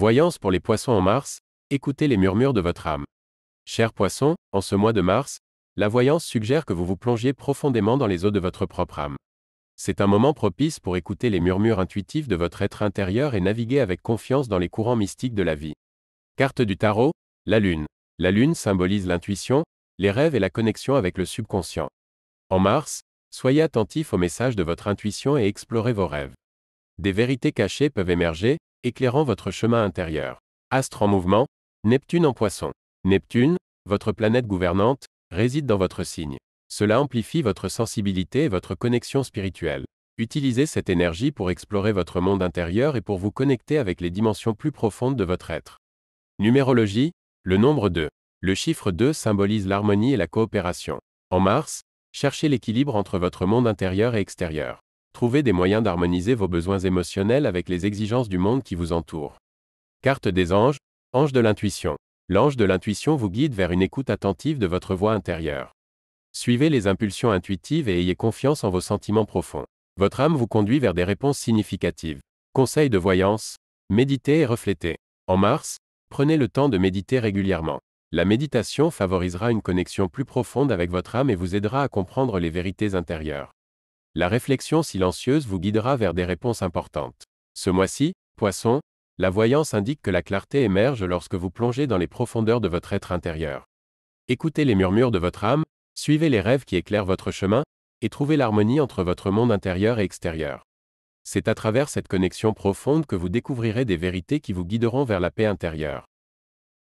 Voyance pour les poissons en mars, écoutez les murmures de votre âme. Chers poissons, en ce mois de mars, la voyance suggère que vous vous plongiez profondément dans les eaux de votre propre âme. C'est un moment propice pour écouter les murmures intuitifs de votre être intérieur et naviguer avec confiance dans les courants mystiques de la vie. Carte du tarot, la lune. La lune symbolise l'intuition, les rêves et la connexion avec le subconscient. En mars, soyez attentif aux messages de votre intuition et explorez vos rêves. Des vérités cachées peuvent émerger, éclairant votre chemin intérieur. Astre en mouvement, Neptune en poisson. Neptune, votre planète gouvernante, réside dans votre signe. Cela amplifie votre sensibilité et votre connexion spirituelle. Utilisez cette énergie pour explorer votre monde intérieur et pour vous connecter avec les dimensions plus profondes de votre être. Numérologie, le nombre 2. Le chiffre 2 symbolise l'harmonie et la coopération. En Mars, cherchez l'équilibre entre votre monde intérieur et extérieur. Trouvez des moyens d'harmoniser vos besoins émotionnels avec les exigences du monde qui vous entoure. Carte des anges, ange de l'intuition. L'ange de l'intuition vous guide vers une écoute attentive de votre voix intérieure. Suivez les impulsions intuitives et ayez confiance en vos sentiments profonds. Votre âme vous conduit vers des réponses significatives. Conseil de voyance, méditez et reflétez. En mars, prenez le temps de méditer régulièrement. La méditation favorisera une connexion plus profonde avec votre âme et vous aidera à comprendre les vérités intérieures. La réflexion silencieuse vous guidera vers des réponses importantes. Ce mois-ci, poisson, la voyance indique que la clarté émerge lorsque vous plongez dans les profondeurs de votre être intérieur. Écoutez les murmures de votre âme, suivez les rêves qui éclairent votre chemin, et trouvez l'harmonie entre votre monde intérieur et extérieur. C'est à travers cette connexion profonde que vous découvrirez des vérités qui vous guideront vers la paix intérieure.